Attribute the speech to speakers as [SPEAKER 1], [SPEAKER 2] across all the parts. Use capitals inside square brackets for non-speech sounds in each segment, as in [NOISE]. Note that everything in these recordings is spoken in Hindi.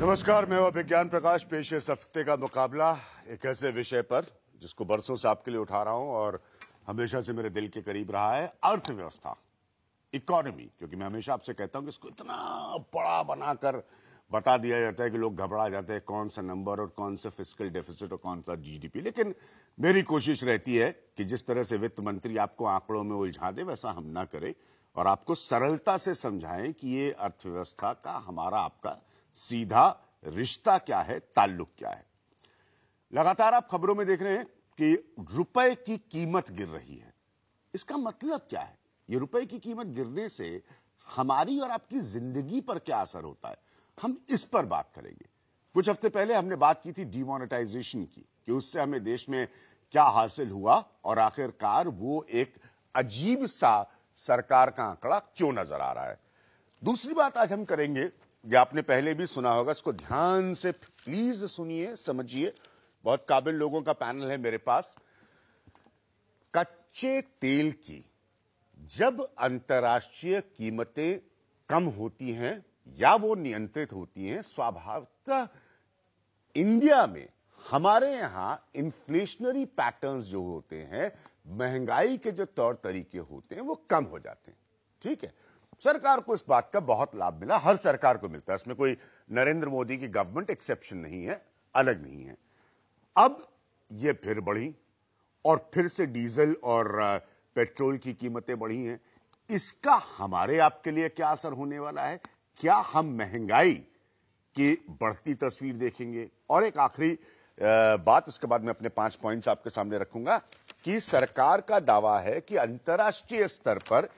[SPEAKER 1] नमस्कार मैं विज्ञान प्रकाश पेश इस हफ्ते का मुकाबला एक ऐसे विषय पर जिसको बरसों से आपके लिए उठा रहा हूं और हमेशा से मेरे दिल के करीब रहा है अर्थव्यवस्था इकोनॉमी क्योंकि मैं हमेशा आपसे कहता हूं कि इसको इतना बड़ा बनाकर बता दिया जाता है कि लोग घबरा जाते हैं कौन सा नंबर और कौन सा फिजिकल डेफिसिट और कौन सा जीडीपी लेकिन मेरी कोशिश रहती है कि जिस तरह से वित्त मंत्री आपको आंकड़ों में उलझा दे वैसा हम ना करें और आपको सरलता से समझाएं कि ये अर्थव्यवस्था का हमारा आपका सीधा रिश्ता क्या है ताल्लुक क्या है लगातार आप खबरों में देख रहे हैं कि रुपए की कीमत गिर रही है इसका मतलब क्या है ये रुपए की कीमत गिरने से हमारी और आपकी जिंदगी पर क्या असर होता है हम इस पर बात करेंगे कुछ हफ्ते पहले हमने बात की थी डिमोनेटाइजेशन की कि उससे हमें देश में क्या हासिल हुआ और आखिरकार वो एक अजीब सा सरकार का आंकड़ा क्यों नजर आ रहा है दूसरी बात आज हम करेंगे ये आपने पहले भी सुना होगा इसको ध्यान से प्लीज सुनिए समझिए बहुत काबिल लोगों का पैनल है मेरे पास कच्चे तेल की जब अंतर्राष्ट्रीय कीमतें कम होती हैं या वो नियंत्रित होती हैं स्वाभाविकता इंडिया में हमारे यहां इन्फ्लेशनरी पैटर्न्स जो होते हैं महंगाई के जो तौर तरीके होते हैं वो कम हो जाते हैं ठीक है सरकार को इस बात का बहुत लाभ मिला हर सरकार को मिलता है इसमें कोई नरेंद्र मोदी की गवर्नमेंट एक्सेप्शन नहीं है अलग नहीं है अब ये फिर बढ़ी और फिर से डीजल और पेट्रोल की कीमतें बढ़ी हैं इसका हमारे आपके लिए क्या असर होने वाला है क्या हम महंगाई की बढ़ती तस्वीर देखेंगे और एक आखिरी बात उसके बाद मैं अपने पांच पॉइंट्स आपके सामने रखूंगा कि सरकार का दावा है कि अंतर्राष्ट्रीय स्तर पर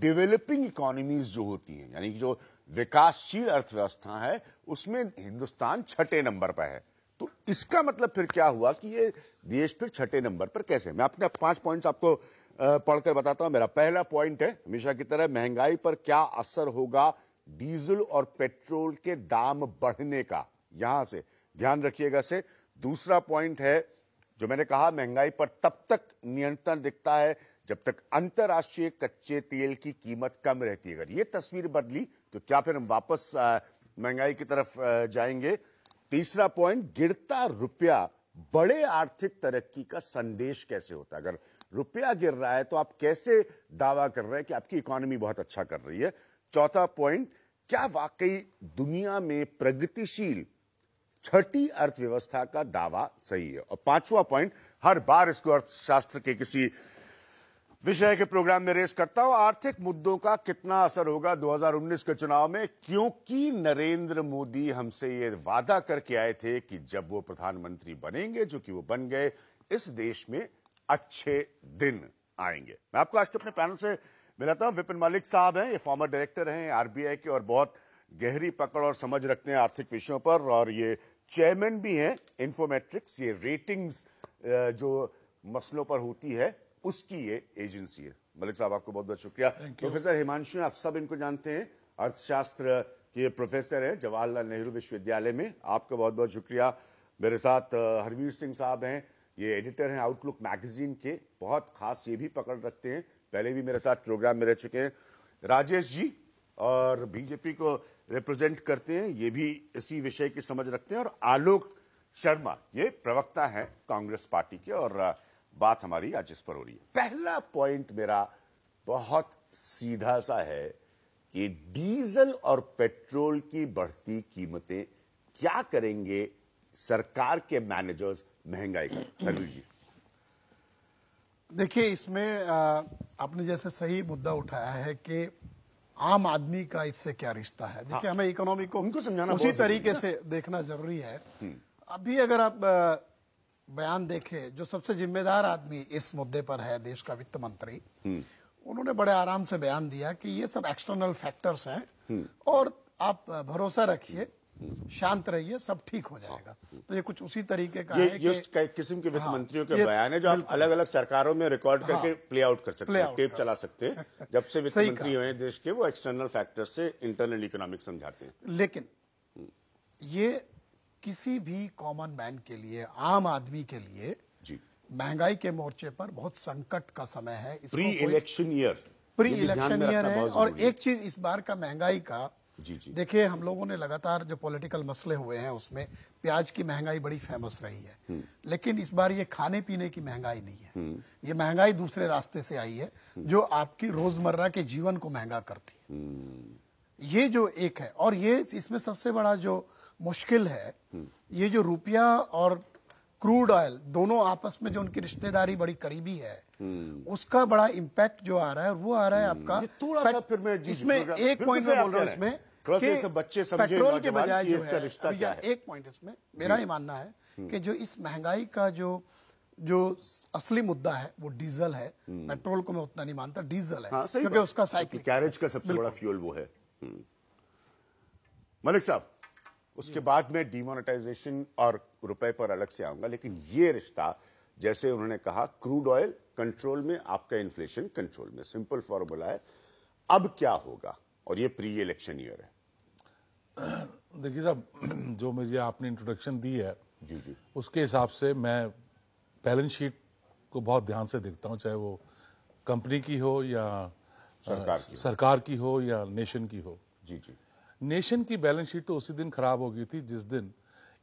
[SPEAKER 1] डेवलपिंग इकोनॉमीज जो होती हैं यानी कि जो विकासशील अर्थव्यवस्था है उसमें हिंदुस्तान छठे नंबर पर है तो इसका मतलब फिर क्या हुआ कि ये देश फिर छठे नंबर पर कैसे मैं अपने पांच पॉइंट्स आपको पढ़कर बताता हूं मेरा पहला पॉइंट है हमेशा की तरह महंगाई पर क्या असर होगा डीजल और पेट्रोल के दाम बढ़ने का यहां से ध्यान रखिएगा से दूसरा पॉइंट है जो मैंने कहा महंगाई पर तब तक नियंत्रण दिखता है जब तक अंतर्राष्ट्रीय कच्चे तेल की कीमत कम रहती है अगर ये तस्वीर बदली तो क्या फिर हम वापस महंगाई की तरफ जाएंगे तीसरा पॉइंट गिरता रुपया बड़े आर्थिक तरक्की का संदेश कैसे होता है अगर रुपया गिर रहा है तो आप कैसे दावा कर रहे हैं कि आपकी इकोनॉमी बहुत अच्छा कर रही है चौथा पॉइंट क्या वाकई दुनिया में प्रगतिशील छठी अर्थव्यवस्था का दावा सही है और पांचवा पॉइंट हर बार इसको अर्थशास्त्र के किसी विषय के प्रोग्राम में रेस करता हूं आर्थिक मुद्दों का कितना असर होगा 2019 के चुनाव में क्योंकि नरेंद्र मोदी हमसे ये वादा करके आए थे कि जब वो प्रधानमंत्री बनेंगे जो कि वो बन गए इस देश में अच्छे दिन आएंगे मैं आपको आज के तो अपने पैनल से मिलाता हूँ विपिन मलिक साहब हैं ये फॉर्मर डायरेक्टर हैं आरबीआई के और बहुत गहरी पकड़ और समझ रखते हैं आर्थिक विषयों पर और ये चेयरमैन भी हैं इन्फोमेट्रिक्स ये रेटिंग्स जो मसलों पर होती है उसकी ये एजेंसी है मलिक साहब आपको बहुत बहुत शुक्रिया प्रोफेसर हिमांशु आप सब इनको जानते हैं अर्थशास्त्र के प्रोफेसर हैं जवाहरलाल नेहरू विश्वविद्यालय में आपका बहुत बहुत शुक्रिया मेरे साथ हरवीर सिंह साहब हैं ये एडिटर हैं आउटलुक मैगजीन के बहुत खास ये भी पकड़ रखते हैं पहले भी मेरे साथ प्रोग्राम में रह चुके हैं राजेश जी और बीजेपी को रिप्रेजेंट करते हैं ये भी इसी विषय की समझ रखते हैं और आलोक शर्मा ये प्रवक्ता हैं कांग्रेस पार्टी के और बात हमारी आज इस पर हो रही है पहला पॉइंट मेरा बहुत सीधा सा है कि डीजल और पेट्रोल की बढ़ती कीमतें क्या करेंगे सरकार के मैनेजर्स महंगाई का जी
[SPEAKER 2] देखिए इसमें आपने जैसे सही मुद्दा उठाया है कि आम आदमी का इससे क्या रिश्ता है देखिए हाँ। हमें इकोनॉमी को उनको समझाना उसी तरीके से देखना जरूरी है हम्म। अभी अगर आप बयान देखें जो सबसे जिम्मेदार आदमी इस मुद्दे पर है देश का वित्त मंत्री हम्म। उन्होंने बड़े आराम से बयान दिया कि ये सब एक्सटर्नल फैक्टर्स हैं हम्म। और आप भरोसा रखिए शांत रहिए सब ठीक हो जाएगा हाँ। तो ये कुछ उसी तरीके का ये, है ये
[SPEAKER 1] किस्म के वित्त हाँ, मंत्रियों के बयान है जो आप अलग अलग सरकारों में रिकॉर्ड करके प्ले हाँ। आउट कर सकते हैं टेप चला सकते हैं जब से वित्त मंत्री हुए देश के वो एक्सटर्नल फैक्टर से इंटरनल इकोनॉमिक समझाते हैं
[SPEAKER 2] लेकिन ये किसी भी कॉमन मैन के लिए आम आदमी के लिए महंगाई के मोर्चे पर बहुत संकट का समय है pre election
[SPEAKER 1] year pre election year है और एक
[SPEAKER 2] चीज इस बार का महंगाई का जी जी देखिए हम लोगों ने लगातार जो पॉलिटिकल मसले हुए हैं उसमें प्याज की महंगाई बड़ी फेमस रही है हम्म। लेकिन इस बार ये खाने पीने की महंगाई नहीं है हम्म। ये महंगाई दूसरे रास्ते से आई है हम्म। जो आपकी रोजमर्रा के जीवन को महंगा करती है ये जो एक है और ये इसमें सबसे बड़ा जो मुश्किल है ये जो रुपया और क्रूड ऑयल दोनों आपस में जो उनकी रिश्तेदारी बड़ी करीबी है उसका बड़ा इम्पैक्ट जो आ रहा है वो आ रहा है आपका थोड़ा सा फिर मैं इसमें एक पॉइंट में बोल रहा हूँ इसमें थोड़ा सा बच्चे समझे पेट्रोल के बजाय इसका रिश्ता तो क्या है एक पॉइंट इसमें मेरा ये मानना है हम्म। कि जो इस महंगाई का जो जो असली मुद्दा है वो डीजल है हम्म। पेट्रोल को मैं उतना नहीं मानता डीजल है हाँ, क्योंकि
[SPEAKER 1] उसका साइकिल कैरेज का सबसे बड़ा फ्यूल वो है हम्म। मलिक साहब उसके बाद में डिमोनेटाइजेशन और रुपए पर अलग से आऊंगा लेकिन ये रिश्ता जैसे उन्होंने कहा क्रूड ऑयल कंट्रोल में आपका इन्फ्लेशन कंट्रोल में सिंपल फॉर्मूला है अब क्या होगा और ये प्री इलेक्शन ईयर है
[SPEAKER 3] देखिए साहब [CLEARS THROAT] जो मुझे आपने इंट्रोडक्शन दी है जी जी उसके हिसाब से मैं बैलेंस शीट को बहुत ध्यान से देखता हूँ चाहे वो कंपनी की हो या सरकार की सरकार की हो या नेशन की हो जी जी नेशन की बैलेंस शीट तो उसी दिन खराब हो गई थी जिस दिन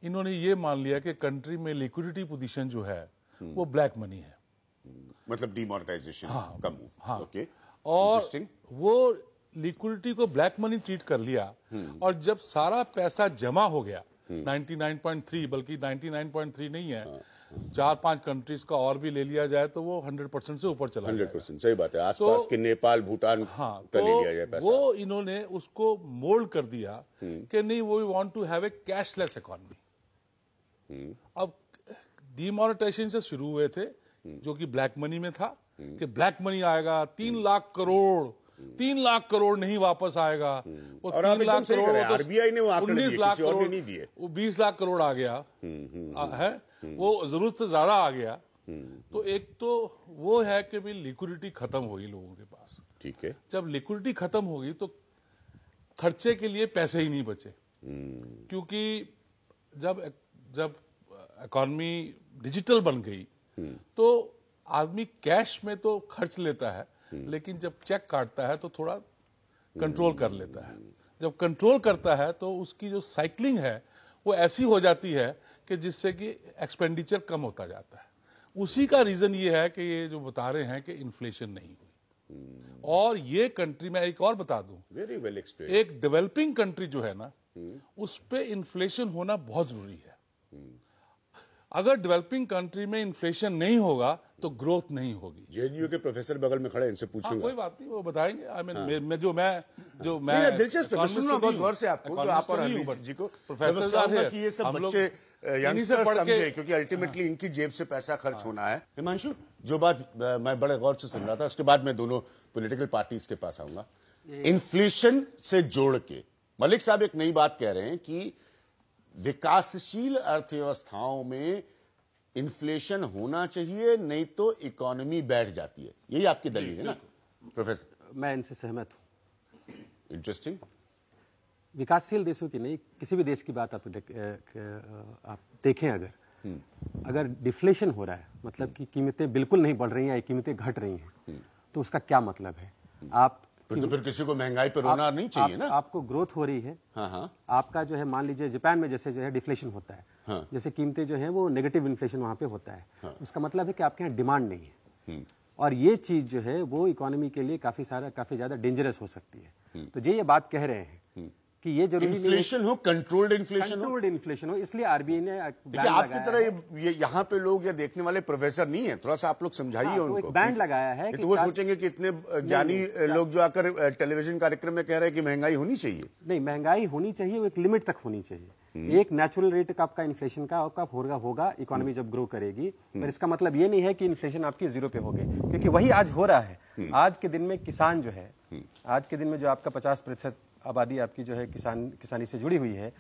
[SPEAKER 3] इन्होंने ये मान लिया कि कंट्री में लिक्विडिटी पोजीशन जो है हम्म। वो ब्लैक मनी है हम्म। मतलब डिमोनेटाइजेशन हाँ, का मूव हाँ, ओके और वो लिक्विडिटी को ब्लैक मनी ट्रीट कर लिया हम्म। और जब सारा पैसा जमा हो गया 99.3 हम्म। बल्कि 99.3 नहीं है चार पांच कंट्रीज का और भी ले लिया जाए तो वो 100 परसेंट से ऊपर चला 100
[SPEAKER 1] परसेंट सही बात है तो- आसपास तो, के नेपाल भूटान हाँ तो ले लिया जाए पैसा। वो
[SPEAKER 3] इन्होंने उसको मोल्ड कर दिया हम्म। कि नहीं वो want to have a cashless economy अब डिमोनिटाइजेशन से शुरू हुए थे जो कि ब्लैक मनी में था कि ब्लैक मनी आएगा तीन लाख करोड़ तीन लाख करोड़ नहीं वापस आएगा वो हम्म। तीन लाख करोड़ तो आरबीआई ने उन्नीस लाख करोड़ नहीं दिए वो बीस लाख करोड़ आ गया हम्म, हम्म, है वो जरूरत से ज्यादा आ गया तो एक तो वो है कि भाई लिक्विडिटी खत्म होगी लोगों के पास ठीक है जब लिक्विडिटी खत्म होगी तो खर्चे के लिए पैसे ही नहीं बचे क्योंकि जब जब इकोनॉमी डिजिटल बन गई तो आदमी कैश में तो खर्च लेता है हम्म। लेकिन जब चेक काटता है तो थोड़ा कंट्रोल कर हम्म। लेता है जब कंट्रोल करता है तो उसकी जो साइकिलिंग है वो ऐसी हो जाती है कि जिससे कि एक्सपेंडिचर कम होता जाता है उसी का रीजन ये है कि ये जो बता रहे हैं कि इन्फ्लेशन नहीं हुई हम्म। और ये कंट्री मैं एक और बता दूं
[SPEAKER 1] वेरी वेल एक्सप्लेन
[SPEAKER 3] एक डेवलपिंग कंट्री जो है ना उस पर इन्फ्लेशन होना बहुत जरूरी है अगर डेवलपिंग कंट्री में इन्फ्लेशन नहीं होगा तो ग्रोथ नहीं होगी जेएनयू के प्रोफेसर बगल में खड़े इनसे हाँ, पूछूंगा कोई बात नहीं वो बताएंगे आई हाँ। मीन मैं जो मैं जो मैं दिलचस्प तो सुनना तो बहुत गौर से आपको जो आप और तो जी को प्रोफेसर कि ये सब बच्चे यंगस्टर्स समझे क्योंकि अल्टीमेटली
[SPEAKER 1] हाँ। इनकी जेब से पैसा खर्च होना है हिमांशु जो बात मैं बड़े गौर से सुन रहा था उसके बाद मैं दोनों पोलिटिकल पार्टीज के पास आऊंगा इन्फ्लेशन से जोड़ के मलिक साहब एक नई बात कह रहे हैं कि विकासशील अर्थव्यवस्थाओं में इन्फ्लेशन होना चाहिए नहीं तो
[SPEAKER 4] इकोनॉमी बैठ जाती है यही आपकी दलील है ना प्रोफेसर मैं इनसे सहमत हूं इंटरेस्टिंग विकासशील देशों की नहीं किसी भी देश की बात आप, आप देखें अगर हम्म। अगर डिफ्लेशन हो रहा है मतलब कि कीमतें बिल्कुल नहीं बढ़ रही हैं या कीमतें घट रही हैं हम्म। तो उसका क्या मतलब है हम्म। आप फिर तो फिर किसी को महंगाई पर रोना नहीं चाहिए आप, ना आपको ग्रोथ हो रही है हाँ हाँ। आपका जो है मान लीजिए जापान में जैसे जो है डिफ्लेशन होता है हाँ। जैसे कीमतें जो है वो नेगेटिव इन्फ्लेशन वहाँ पे होता है हाँ। उसका मतलब है कि आपके यहाँ डिमांड नहीं है हम्म। और ये चीज जो है वो इकोनॉमी के लिए काफी सारा काफी ज्यादा डेंजरस हो सकती है हम्म। तो ये ये बात कह रहे हैं हम्म। कि ये जरूरी इन्फ्लेशन हो कंट्रोल्ड इन्फ्लेशन कंट्रोल्ड इन्फ्लेशन हो इसलिए
[SPEAKER 1] आरबीआई ने आपकी तरह ये यहाँ पे लोग या देखने वाले प्रोफेसर नहीं है थोड़ा सा आप लोग समझाइए हाँ, उनको बैंड लगाया है कि तो वो सोचेंगे
[SPEAKER 4] कि इतने ज्ञानी
[SPEAKER 1] लोग जो आकर टेलीविजन कार्यक्रम में
[SPEAKER 4] कह रहे हैं कि महंगाई होनी चाहिए नहीं महंगाई होनी चाहिए वो एक लिमिट तक होनी चाहिए हम्म। एक नेचुरल रेट का आपका इन्फ्लेशन का आपका होगा होगा इकोनॉमी हम्म। जब ग्रो करेगी हम्म। पर इसका मतलब ये नहीं है कि इन्फ्लेशन आपकी जीरो पे होगी क्योंकि वही आज हो रहा है आज के दिन में किसान जो है आज के दिन में जो आपका पचास प्रतिशत आबादी आपकी जो है किसान किसानी से जुड़ी हुई है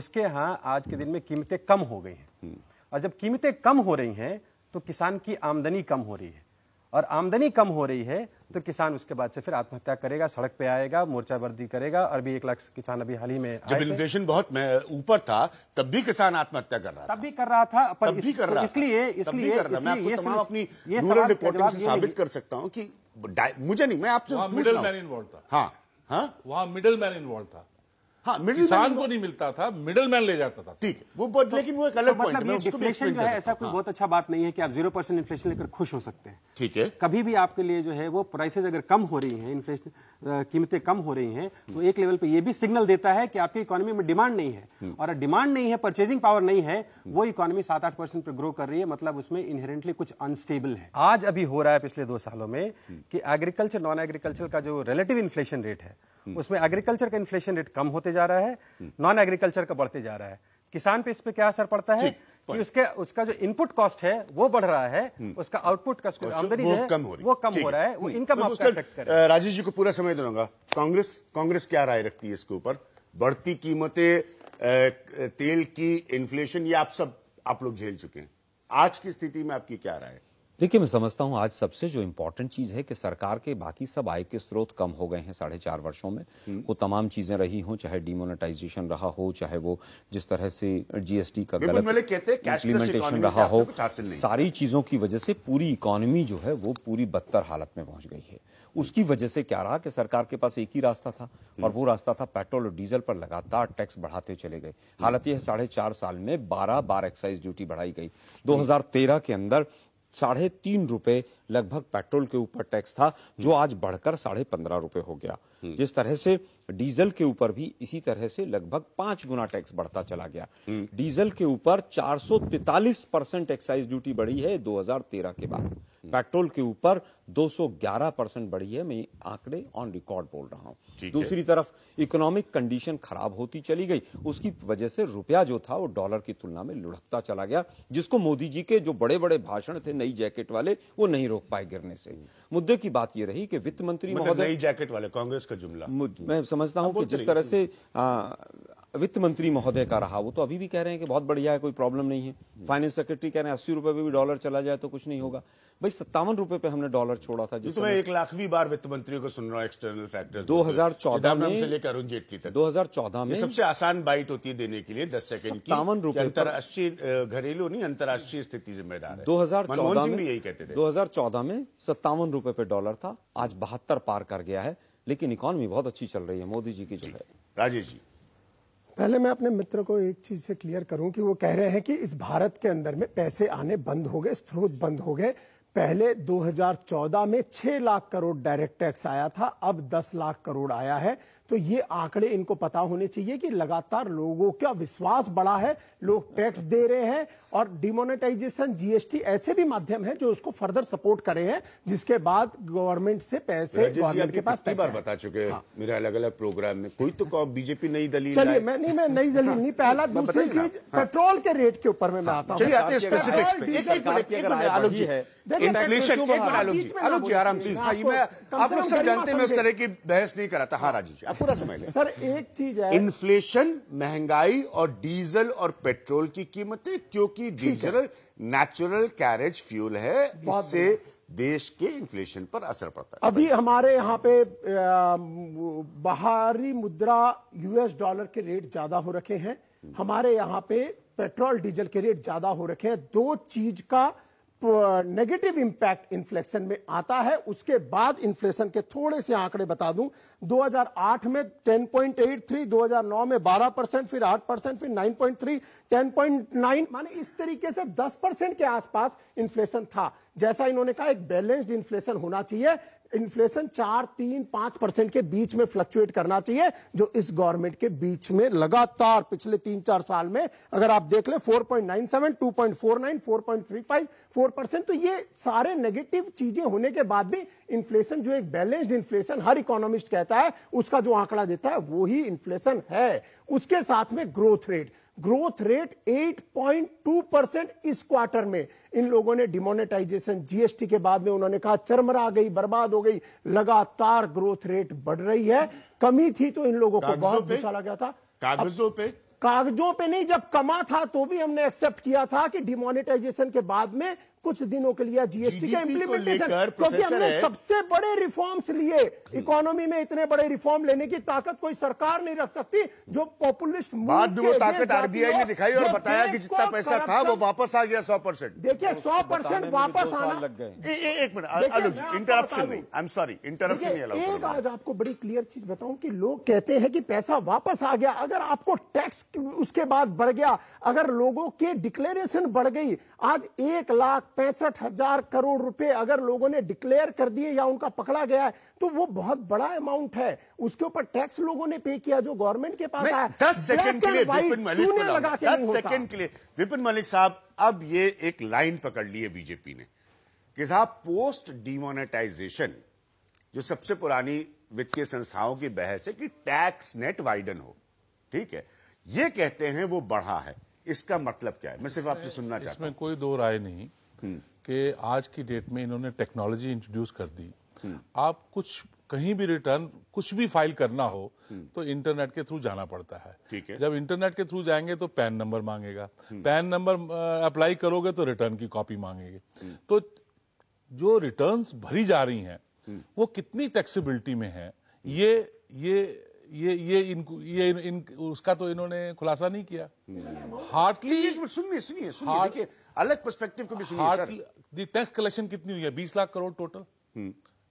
[SPEAKER 4] उसके यहाँ आज के दिन में कीमतें कम हो गई हैं हम्म। और जब कीमतें कम हो रही हैं तो किसान की आमदनी कम हो रही है और आमदनी कम हो रही है तो किसान उसके बाद से फिर आत्महत्या करेगा सड़क पे आएगा मोर्चा वर्दी करेगा और भी एक लाख किसान अभी हाल ही में जब इन्फ्लेशन
[SPEAKER 1] बहुत ऊपर था तब भी किसान आत्महत्या कर रहा
[SPEAKER 4] था तब भी कर रहा था पर तब भी कर रहा इसलिए इसलिए अपनी
[SPEAKER 1] रिपोर्टिंग से साबित कर सकता हूँ कि मुझे नहीं मैं आपसे हाँ, पूछ रहा हूँ
[SPEAKER 3] हाँ हाँ वहां मिडल मैन इन्वॉल्व था हाँ किसान को नहीं मिलता था मिडल मैन ले जाता था ठीक है वो
[SPEAKER 4] तो, लेकिन वो एक अलग तो मतलब जो है ऐसा कोई हाँ। बहुत अच्छा बात नहीं है कि आप जीरो परसेंट इन्फ्लेशन लेकर खुश हो सकते हैं ठीक है कभी भी आपके लिए जो है वो प्राइसेज अगर कम हो रही है इन्फ्लेशन कीमतें कम हो रही हैं तो एक लेवल पे ये भी सिग्नल देता है कि आपकी इकोनॉमी में डिमांड नहीं है हम्म। और डिमांड नहीं है परचेजिंग पावर नहीं है हम्म। वो इकोनॉमी सात आठ परसेंट पर ग्रो कर रही है मतलब उसमें इनहेरेंटली कुछ अनस्टेबल है आज अभी हो रहा है पिछले दो सालों में हम्म। कि एग्रीकल्चर नॉन एग्रीकल्चर का जो रिलेटिव इन्फ्लेशन रेट है उसमें एग्रीकल्चर का इन्फ्लेशन रेट कम होते जा रहा है नॉन हम्म। एग्रीकल्चर का बढ़ते जा रहा है किसान पे इस पे क्या असर पड़ता है कि उसके उसका जो इनपुट कॉस्ट है वो बढ़ रहा है हम्म। उसका आउटपुट का तो आमदनी वो कम वो कम हो रहा है वो इनकम हम्म। तो
[SPEAKER 1] राजेश जी को पूरा समय दूंगा कांग्रेस कांग्रेस क्या राय रखती है इसके ऊपर बढ़ती कीमतें तेल की इन्फ्लेशन ये आप सब आप लोग झेल चुके हैं आज की स्थिति में आपकी क्या राय है
[SPEAKER 5] देखिए मैं समझता हूँ आज सबसे जो इम्पोर्टेंट चीज़ है कि सरकार के बाकी सब आय के स्रोत कम हो गए हैं साढ़े चार वर्षों में हम्म। वो तमाम चीज़ें रही हो चाहे डिमोनेटाइजेशन रहा हो चाहे वो जिस तरह से जीएसटी का गलत इम्प्लीमेंटेशन रहा हो सारी चीज़ों की वजह से पूरी इकोनॉमी जो है वो पूरी बदतर हालत में पहुंच गई है हम्म। उसकी वजह से क्या रहा कि सरकार के पास एक ही रास्ता था हम्म। और वो रास्ता था पेट्रोल और डीजल पर लगातार टैक्स बढ़ाते चले गए हालत यह साढ़े चार साल में बारह बार एक्साइज ड्यूटी बढ़ाई गई 2013 के अंदर साढ़े तीन रुपए लगभग पेट्रोल के ऊपर टैक्स था जो आज बढ़कर साढ़े पंद्रह रुपए हो गया हम्म। जिस तरह से डीजल के ऊपर भी इसी तरह से लगभग पांच गुना टैक्स बढ़ता चला गया हम्म। डीजल के ऊपर चार परसेंट एक्साइज ड्यूटी बढ़ी है 2013 के बाद हम्म। पेट्रोल के ऊपर 211 परसेंट बढ़ी है मैं आंकड़े ऑन रिकॉर्ड बोल रहा हूं दूसरी तरफ इकोनॉमिक कंडीशन खराब होती चली गई उसकी वजह से रुपया जो था वो डॉलर की तुलना में लुढ़कता चला गया जिसको मोदी जी के जो बड़े बड़े भाषण थे नई जैकेट वाले वो नहीं रोक पाए गिरने से हम्म। मुद्दे की बात ये रही कि वित्त मंत्री मतलब महोदय नई जैकेट वाले कांग्रेस का जुमला मैं समझता हूं कि जिस तरह से वित्त मंत्री महोदय का रहा वो तो अभी भी कह रहे हैं कि बहुत बढ़िया है कोई प्रॉब्लम नहीं है फाइनेंस सेक्रेटरी कह रहे हैं अस्सी रुपए भी डॉलर चला जाए तो कुछ नहीं होगा भाई सत्तावन रुपए पे हमने डॉलर छोड़ा था जिसमें तो एक
[SPEAKER 1] लाखवीं बार वित्त मंत्री को सुन रहा हूँ एक्सटर्नल फैक्टर चौदह में लेकर अरुण जेटली
[SPEAKER 5] तक चौदह में सबसे
[SPEAKER 1] आसान बाइट होती है देने के लिए दस सेकंड सत्तावन रुपए अंतर्राष्ट्रीय घरेलू नहीं अंतर्राष्ट्रीय स्थिति जिम्मेदार है दो हजार चौदह में यही कहते थे दो हजार
[SPEAKER 5] चौदह में सत्तावन रुपए पे डॉलर था आज बहत्तर पार कर गया है लेकिन इकोनॉमी बहुत अच्छी चल रही है मोदी जी की जो है राजेश जी
[SPEAKER 6] पहले मैं अपने मित्र को एक चीज से क्लियर करूं कि वो कह रहे हैं कि इस भारत के अंदर में पैसे आने बंद हो गए स्रोत बंद हो गए पहले 2014 में 6 लाख करोड़ डायरेक्ट टैक्स आया था अब 10 लाख करोड़ आया है तो ये आंकड़े इनको पता होने चाहिए कि लगातार लोगों का विश्वास बढ़ा है लोग टैक्स दे रहे हैं और डिमोनेटाइजेशन जीएसटी ऐसे भी माध्यम है जो उसको फर्दर सपोर्ट करे हैं जिसके बाद गवर्नमेंट से पैसे गवर्नमेंट के पास बार
[SPEAKER 1] बता चुके हैं हाँ। मेरे अलग अलग प्रोग्राम में कोई तो बीजेपी नई दलील चलिए मैं
[SPEAKER 6] नहीं मैं नई दलील हाँ। नहीं पहला दूसरी चीज हाँ। पेट्रोल के रेट के ऊपर में हाँ। आता हूँ आप लोग सब जानते हैं मैं उस तरह
[SPEAKER 1] की बहस नहीं कराता हाँ राजू जी आप पूरा समझ लें सर एक चीज है इन्फ्लेशन महंगाई और डीजल और पेट्रोल की कीमतें क्योंकि कि डीजल नेचुरल कैरेज फ्यूल है इससे देश के इन्फ्लेशन पर असर पड़ता है
[SPEAKER 6] अभी हमारे यहाँ पे बाहरी मुद्रा यूएस डॉलर के रेट ज्यादा हो रखे हैं हम्म। हमारे यहाँ पे पेट्रोल डीजल के रेट ज्यादा हो रखे हैं दो चीज का नेगेटिव इंपैक्ट इन्फ्लेशन में आता है उसके बाद इन्फ्लेशन के थोड़े से आंकड़े बता दूं 2008 में 10.83 2009 में 12 परसेंट फिर 8 परसेंट फिर 9.3 10.9 माने इस तरीके से 10 परसेंट के आसपास इन्फ्लेशन था जैसा इन्होंने कहा एक बैलेंस्ड इन्फ्लेशन होना चाहिए इन्फ्लेशन चार तीन पांच परसेंट के बीच में फ्लक्चुएट करना चाहिए जो इस गवर्नमेंट के बीच में लगातार पिछले तीन चार साल में अगर आप देख फोर 4.97, 2.49, 4.35, 4 परसेंट तो ये सारे नेगेटिव चीजें होने के बाद भी इन्फ्लेशन जो एक बैलेंस्ड इन्फ्लेशन हर इकोनॉमिस्ट कहता है उसका जो आंकड़ा देता है वो ही इन्फ्लेशन है उसके साथ में growth rate growth rate 8.2 percent इस क्वार्टर में इन लोगों ने डिमोनेटाइजेशन जीएसटी के बाद में उन्होंने कहा चरमरा गई बर्बाद हो गई लगातार ग्रोथ रेट बढ़ रही है कमी थी तो इन लोगों को बहुत गुस्सा गया
[SPEAKER 1] था कागजों पे
[SPEAKER 6] कागजों पे नहीं जब कमा था तो भी हमने एक्सेप्ट किया था कि डिमोनेटाइजेशन के बाद में कुछ दिनों के लिए जीएसटी का इम्प्लीमेंटेशन क्योंकि हमने सबसे बड़े रिफॉर्म्स लिए इकोनॉमी में इतने बड़े रिफॉर्म लेने की ताकत कोई सरकार नहीं रख सकती जो पॉपुलिस्ट बाद में वो ताकत आरबीआई ने दिखाई और बताया कि जितना पैसा था वो
[SPEAKER 1] वापस आ गया सौ परसेंट देखिए सौ परसेंट वापस एक इंटरप्शन नहीं आई एम सॉरी
[SPEAKER 6] आज आपको बड़ी क्लियर चीज बताऊं की लोग कहते हैं कि पैसा वापस आ गया अगर आपको टैक्स उसके बाद बढ़ गया अगर लोगों के डिक्लेरेशन बढ़ गई आज एक लाख पैंसठ हजार करोड़ रुपए अगर लोगों ने डिक्लेयर कर दिए या उनका पकड़ा गया है तो वो बहुत बड़ा अमाउंट है उसके ऊपर टैक्स लोगों ने पे किया जो गवर्नमेंट के पास आया दस सेकंड के लिए विपिन मलिक लगा के दस सेकंड
[SPEAKER 1] के लिए विपिन मलिक साहब अब ये एक लाइन पकड़ ली है बीजेपी ने कि साहब पोस्ट डिमोनेटाइजेशन जो सबसे पुरानी वित्तीय संस्थाओं की बहस है कि टैक्स नेट वाइडन हो ठीक है ये कहते हैं वो बढ़ा है इसका मतलब क्या है मैं सिर्फ आपसे सुनना चाहता हूं
[SPEAKER 3] इसमें कोई दो राय नहीं हम्म। कि आज की डेट में इन्होंने टेक्नोलॉजी इंट्रोड्यूस कर दी आप कुछ कहीं भी रिटर्न कुछ भी फाइल करना हो हम्म। तो इंटरनेट के थ्रू जाना पड़ता है ठीक है जब इंटरनेट के थ्रू जाएंगे तो पैन नंबर मांगेगा पैन नंबर अप्लाई करोगे तो रिटर्न की कॉपी मांगेगी हम्म। तो जो रिटर्न्स भरी जा रही हैं वो कितनी टैक्सीबिलिटी में है ये ये ये ये इनको ये इन, इन उसका तो इन्होंने खुलासा नहीं किया हार्डली सुनिए सुनिए सुनिए अलग पर्सपेक्टिव को भी सुनिए टैक्स कलेक्शन कितनी हुई है बीस लाख
[SPEAKER 1] करोड़ टोटल हम्म।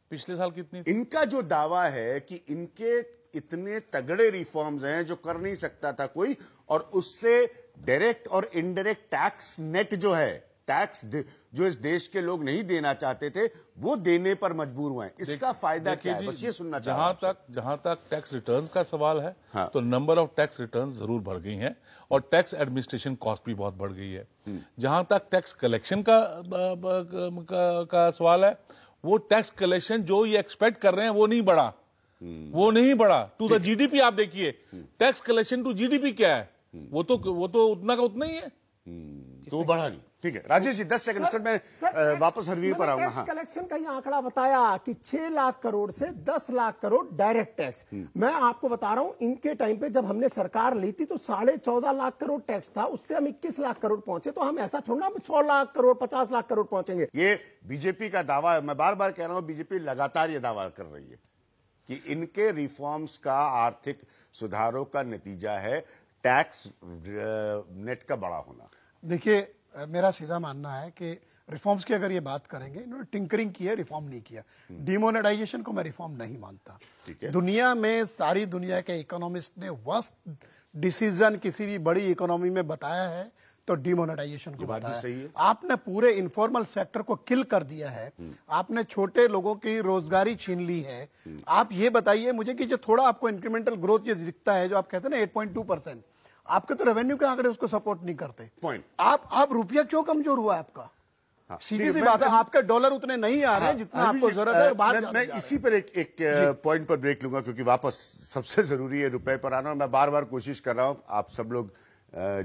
[SPEAKER 1] पिछले साल कितनी इनका जो दावा है कि इनके इतने तगड़े रिफॉर्म्स हैं जो कर नहीं सकता था कोई और उससे डायरेक्ट और इनडायरेक्ट टैक्स नेट जो है टैक्स जो इस देश के लोग नहीं देना चाहते थे वो देने पर मजबूर हुए इसका फायदा क्या है बस ये सुनना जहां
[SPEAKER 3] तक जहां तक टैक्स रिटर्न्स का सवाल है हाँ। तो नंबर ऑफ टैक्स रिटर्न्स जरूर बढ़ गई हैं और टैक्स एडमिनिस्ट्रेशन कॉस्ट भी बहुत बढ़ गई है हम्म। जहां तक टैक्स कलेक्शन का, का, का सवाल है वो टैक्स कलेक्शन जो ये एक्सपेक्ट कर रहे हैं वो नहीं बढ़ा हम्म। वो नहीं बढ़ा टू द जीडीपी आप देखिए टैक्स कलेक्शन टू जीडीपी क्या है हम्म। वो तो वो तो उतना का उतना ही है दो नहीं ठीक है राजेश जी दस सेकंड उसके मैं वापस हरवीर पर आऊंगा हाँ।
[SPEAKER 6] कलेक्शन का ये आंकड़ा बताया कि छह लाख करोड़ से दस lakh crore direct
[SPEAKER 1] hmm. Tax मैं
[SPEAKER 6] आपको बता रहा हूँ इनके टाइम पे जब हमने सरकार ली थी तो साढ़े चौदह लाख करोड़ टैक्स था उससे हम इक्कीस
[SPEAKER 1] लाख करोड़ पहुंचे तो हम ऐसा थोड़ा सौ लाख करोड़ पचास लाख करोड़ पहुंचेंगे ये बीजेपी का दावा है मैं बार बार कह रहा हूँ बीजेपी लगातार ये दावा कर रही है कि इनके रिफॉर्म्स का आर्थिक सुधारों का नतीजा है टैक्स नेट का बड़ा होना
[SPEAKER 2] देखिए मेरा सीधा मानना है कि रिफॉर्म्स की अगर ये बात करेंगे इन्होंने टिंकरिंग की है रिफॉर्म नहीं किया डिमोनेटाइजेशन हम्म। को मैं रिफॉर्म नहीं मानता दुनिया में सारी दुनिया के इकोनॉमिस्ट ने वर्स्ट डिसीजन किसी भी बड़ी इकोनॉमी में बताया है तो डिमोनेटाइजेशन को बताया सही है। आपने पूरे इन्फॉर्मल सेक्टर को किल कर दिया है हम्म। आपने छोटे लोगों की रोजगारी छीन ली है हम्म। आप ये बताइए मुझे कि जो थोड़ा आपको इंक्रीमेंटल ग्रोथ जो दिखता है जो आप कहते हैं ना एट परसेंट आपके तो रेवेन्यू के आंकड़े उसको सपोर्ट नहीं करते पॉइंट आप आप रुपया क्यों कमजोर हुआ आपका
[SPEAKER 1] हाँ, सीधी सी बात है
[SPEAKER 2] आपके डॉलर उतने नहीं आ रहे हाँ, जितना आपको जरूरत है बात मैं, इसी पर एक एक
[SPEAKER 1] पॉइंट पर ब्रेक लूंगा क्योंकि वापस सबसे जरूरी है रुपए पर आना मैं बार बार कोशिश कर रहा हूं आप सब लोग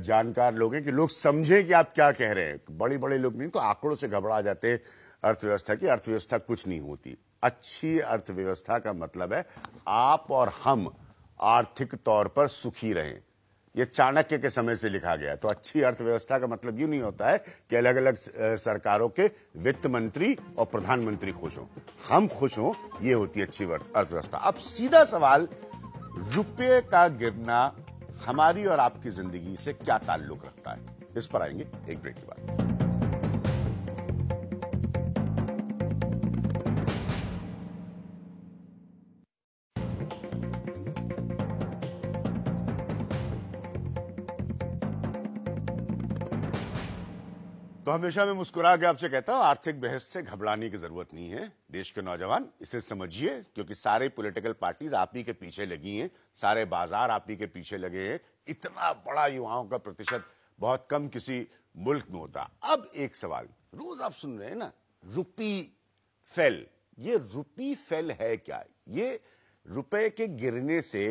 [SPEAKER 1] जानकार लोग हैं कि लोग समझें कि आप क्या कह रहे हैं बड़े बड़े लोग नहीं तो आंकड़ों से घबरा जाते अर्थव्यवस्था की अर्थव्यवस्था कुछ नहीं होती अच्छी अर्थव्यवस्था का मतलब है आप और हम आर्थिक तौर पर सुखी रहें ये चाणक्य के समय से लिखा गया तो अच्छी अर्थव्यवस्था का मतलब यू नहीं होता है कि अलग अलग सरकारों के वित्त मंत्री और प्रधानमंत्री खुश हों हम खुश हों ये होती है अच्छी अर्थव्यवस्था अब सीधा सवाल रुपये का गिरना हमारी और आपकी जिंदगी से क्या ताल्लुक रखता है इस पर आएंगे एक ब्रेक के बाद तो हमेशा मैं मुस्कुरा के आपसे कहता हूँ आर्थिक बहस से घबराने की जरूरत नहीं है देश के नौजवान इसे समझिए क्योंकि सारे पॉलिटिकल पार्टीज आप ही के पीछे लगी हैं सारे बाजार आप ही के पीछे लगे हैं इतना बड़ा युवाओं का प्रतिशत बहुत कम किसी मुल्क में होता अब एक सवाल रोज आप सुन रहे हैं ना रुपी फेल ये रुपी फेल है क्या ये रुपए के गिरने से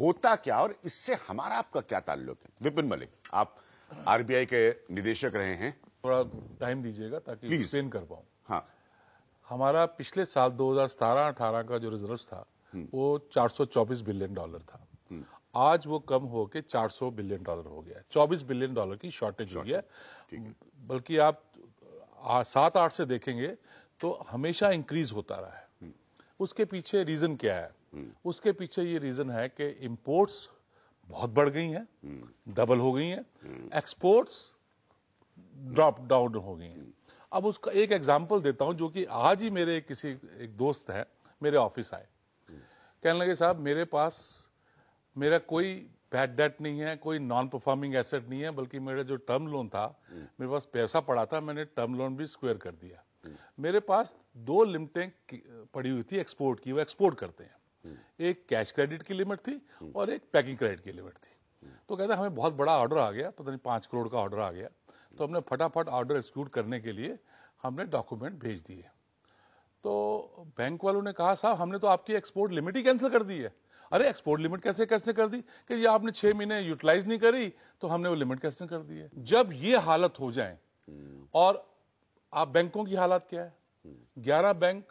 [SPEAKER 1] होता क्या और इससे हमारा आपका क्या ताल्लुक है विपिन मलिक आप आरबीआई
[SPEAKER 3] के निदेशक रहे हैं थोड़ा टाइम दीजिएगा ताकि एक्सप्लेन कर पाऊँ हाँ हमारा पिछले साल 2017-18 का जो रिजर्व था हम्म। वो 424 बिलियन डॉलर था हम्म। आज वो कम होके 400 बिलियन डॉलर हो गया 24 बिलियन डॉलर की शॉर्टेज हो गया बल्कि आप सात आठ से देखेंगे तो हमेशा इंक्रीज होता रहा है हम्म। उसके पीछे रीजन क्या है उसके पीछे ये रीजन है कि इम्पोर्ट्स बहुत बढ़ गई हैं डबल हो गई हैं एक्सपोर्ट्स ड्रॉप डाउन हो गई हैं अब उसका एक एग्जाम्पल देता हूं जो कि आज ही मेरे किसी एक दोस्त है मेरे ऑफिस आए कहने लगे साहब मेरे पास मेरा कोई बैड डेट नहीं है कोई नॉन परफॉर्मिंग एसेट नहीं है बल्कि मेरा जो टर्म लोन था मेरे पास पैसा पड़ा था मैंने टर्म लोन भी स्क्वायर कर दिया मेरे पास दो लिमिटें पड़ी हुई थी एक्सपोर्ट की वो एक्सपोर्ट करते हैं एक कैश क्रेडिट की लिमिट थी और एक पैकिंग क्रेडिट की लिमिट थी तो कहते हमें बहुत बड़ा ऑर्डर आ गया पता नहीं पांच करोड़ का ऑर्डर आ गया तो हमने फटाफट ऑर्डर एक्सिक्यूट करने के लिए हमने डॉक्यूमेंट भेज दिए तो बैंक वालों ने कहा साहब हमने तो आपकी एक्सपोर्ट लिमिट ही कैंसिल कर दी है अरे एक्सपोर्ट लिमिट कैसे कैसे कर दी कि ये आपने छह महीने यूटिलाइज नहीं करी तो हमने वो लिमिट कैसे कर दी है जब ये हालत हो जाए और आप बैंकों की हालत क्या है ग्यारह बैंक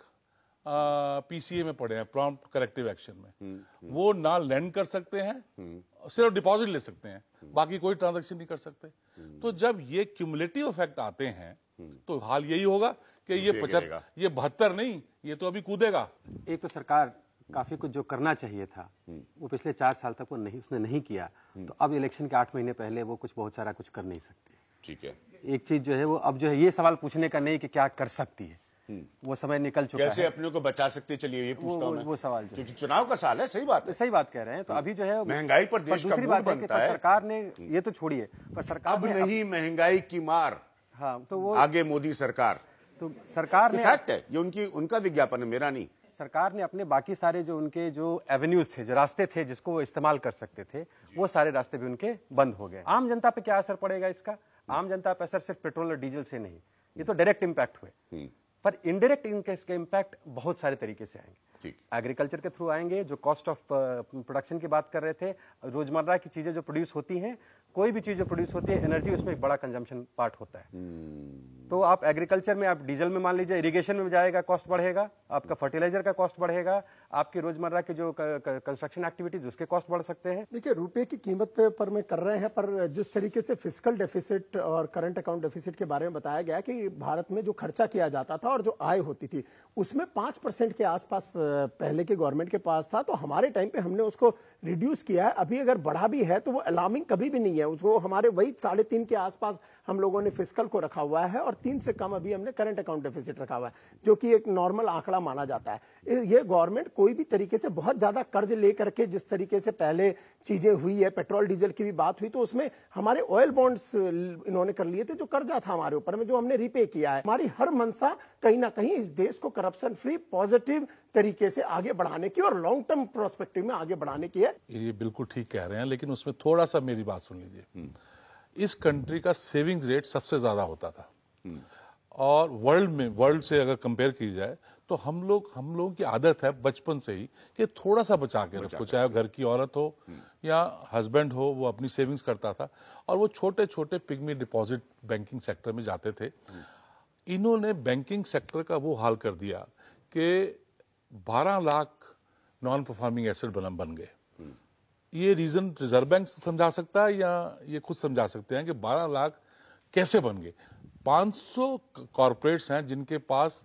[SPEAKER 3] पीसीए में पड़े हैं प्रॉम्प्ट करेक्टिव एक्शन में हम्म, हम्म। वो ना लैंड कर सकते हैं हम्म। सिर्फ डिपॉजिट ले सकते हैं हम्म। बाकी कोई ट्रांजेक्शन नहीं कर सकते हम्म। तो जब ये क्यूमुलेटिव इफेक्ट आते हैं हम्म। तो हाल यही होगा कि ये पचहत्तर ये बहत्तर नहीं ये तो अभी कूदेगा एक तो सरकार काफी कुछ जो करना चाहिए था वो पिछले
[SPEAKER 4] चार साल तक वो नहीं उसने नहीं किया तो अब इलेक्शन के आठ महीने पहले वो कुछ बहुत सारा कुछ कर नहीं सकती ठीक है एक चीज जो है वो अब जो है ये सवाल पूछने का नहीं कि क्या कर सकती है वो समय निकल चुका कैसे है अपने
[SPEAKER 1] को बचा सकते चलिए ये पूछता हूँ वो, वो सवाल क्योंकि चुनाव का साल है सही बात है सही बात कह रहे हैं तो हम्म। अभी जो है महंगाई पर देश का बात बनता है सरकार
[SPEAKER 4] ने हम्म। ये तो छोड़िए पर सरकार अब नहीं
[SPEAKER 1] महंगाई की मार हाँ तो वो आगे मोदी सरकार तो सरकार ने फैक्ट है ये उनकी
[SPEAKER 4] उनका विज्ञापन है मेरा नहीं सरकार ने अपने बाकी सारे जो उनके जो एवेन्यूज थे जो रास्ते थे जिसको वो इस्तेमाल कर सकते थे वो सारे रास्ते भी उनके बंद हो गए आम जनता पे क्या असर पड़ेगा इसका आम जनता पे असर सिर्फ पेट्रोल और डीजल से नहीं ये तो डायरेक्ट इम्पैक्ट हुए हम्म। पर इनडायरेक्ट इनके इसके इम्पैक्ट बहुत सारे तरीके से आएंगे एग्रीकल्चर के थ्रू आएंगे जो कॉस्ट ऑफ प्रोडक्शन की बात कर रहे थे रोजमर्रा की चीजें जो प्रोड्यूस होती हैं कोई भी चीज जो प्रोड्यूस होती है एनर्जी उसमें एक बड़ा कंजम्पशन पार्ट होता है हम्म। तो आप एग्रीकल्चर में आप डीजल में मान लीजिए इरिगेशन में जाएगा कॉस्ट बढ़ेगा आपका फर्टिलाइजर का कॉस्ट बढ़ेगा आपकी रोजमर्रा की जो कंस्ट्रक्शन एक्टिविटीज उसके कॉस्ट बढ़ सकते हैं
[SPEAKER 6] देखिए रुपए की कीमत पे पर में कर रहे हैं पर जिस तरीके से फिजिकल डेफिसिट और करंट अकाउंट डेफिसिट के बारे में बताया गया कि भारत में जो खर्चा किया जाता था और जो आय होती थी उसमें पांच परसेंट के आसपास पहले के गवर्नमेंट के पास था तो हमारे टाइम पे हमने उसको रिड्यूस किया है अभी अगर बढ़ा भी है तो वो अलार्मिंग कभी भी नहीं है है वो हमारे वही साढ़े तीन के आसपास हम लोगों ने फिजिकल को रखा हुआ है और तीन से कम अभी हमने करंट अकाउंट डेफिसिट रखा हुआ है जो कि एक नॉर्मल आंकड़ा माना जाता है ये गवर्नमेंट कोई भी तरीके से बहुत ज्यादा कर्ज ले करके जिस तरीके से पहले चीजें हुई है पेट्रोल डीजल की भी बात हुई तो उसमें हमारे ऑयल बॉन्ड्स इन्होंने कर लिए थे जो कर्जा था हमारे ऊपर में जो हमने रिपे किया है हमारी हर मनसा कहीं ना कहीं इस देश को करप्शन फ्री पॉजिटिव तरीके से आगे बढ़ाने की और लॉन्ग टर्म प्रोस्पेक्टिव में आगे बढ़ाने की है
[SPEAKER 3] ये बिल्कुल ठीक कह रहे हैं लेकिन उसमें थोड़ा सा मेरी बात सुन लीजिए हम्म। इस कंट्री का सेविंग रेट सबसे ज्यादा होता था हम्म। और वर्ल्ड में वर्ल्ड से अगर कंपेयर की जाए तो हम लोग हम लोगों की आदत है बचपन से ही कि थोड़ा सा बचा के रखो चाहे घर की औरत हो हम्म। या हस्बैंड हो वो अपनी सेविंग्स करता था और वो छोटे छोटे पिगमी डिपॉजिट बैंकिंग सेक्टर में जाते थे इन्होंने बैंकिंग सेक्टर का वो हाल कर दिया कि 12 लाख नॉन परफॉर्मिंग एसेट बन बन गए ये रीजन रिजर्व बैंक समझा सकता है या ये खुद समझा सकते हैं कि 12 लाख कैसे बन गए 500 कॉरपोरेट्स हैं जिनके पास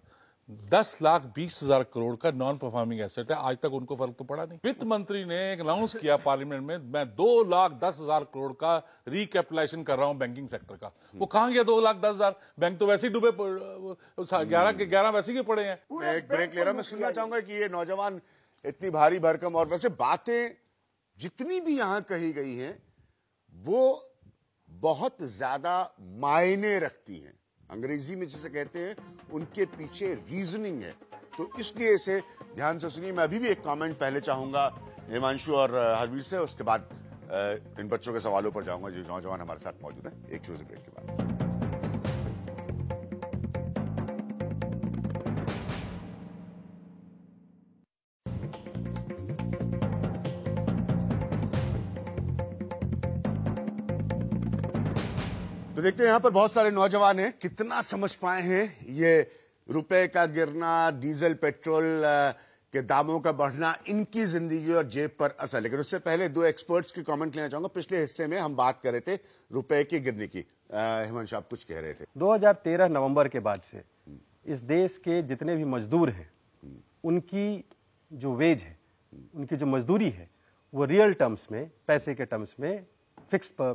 [SPEAKER 3] दस लाख बीस हजार करोड़ का नॉन परफॉर्मिंग एसेट है आज तक उनको फर्क तो पड़ा नहीं वित्त मंत्री ने अनाउंस किया पार्लियामेंट में मैं दो लाख दस हजार करोड़ का रिकेपिटलाइजेशन कर रहा हूं बैंकिंग सेक्टर का वो कहां गया दो लाख दस हजार बैंक तो वैसे ही डूबे ग्यारह के ग्यारह वैसे ही पड़े हैं
[SPEAKER 1] एक ब्रेक ले रहा मैं सुनना चाहूंगा कि ये नौजवान इतनी भारी भरकम और वैसे बातें जितनी भी यहां कही गई है वो बहुत ज्यादा मायने रखती हैं अंग्रेजी में जिसे कहते हैं उनके पीछे रीजनिंग है तो इसलिए इसे ध्यान से सुनिए मैं अभी भी एक कमेंट पहले चाहूंगा हिमांशु और हरवीर से उसके बाद इन बच्चों के सवालों पर जाऊंगा जो नौजवान हमारे साथ मौजूद है एक छोटे ब्रेक के बाद तो देखते हैं यहाँ पर बहुत सारे नौजवान हैं कितना समझ पाए हैं ये रुपए का गिरना डीजल पेट्रोल के दामों का बढ़ना इनकी जिंदगी और जेब पर असर लेकिन उससे पहले दो एक्सपर्ट्स की कमेंट लेना चाहूंगा पिछले हिस्से में हम बात कर रहे थे रुपए के गिरने की
[SPEAKER 4] हेमंत आप कुछ कह रहे थे 2013 नवंबर के बाद से इस देश के जितने भी मजदूर हैं उनकी जो वेज है उनकी जो मजदूरी है वो रियल टर्म्स में पैसे के टर्म्स में फिक्स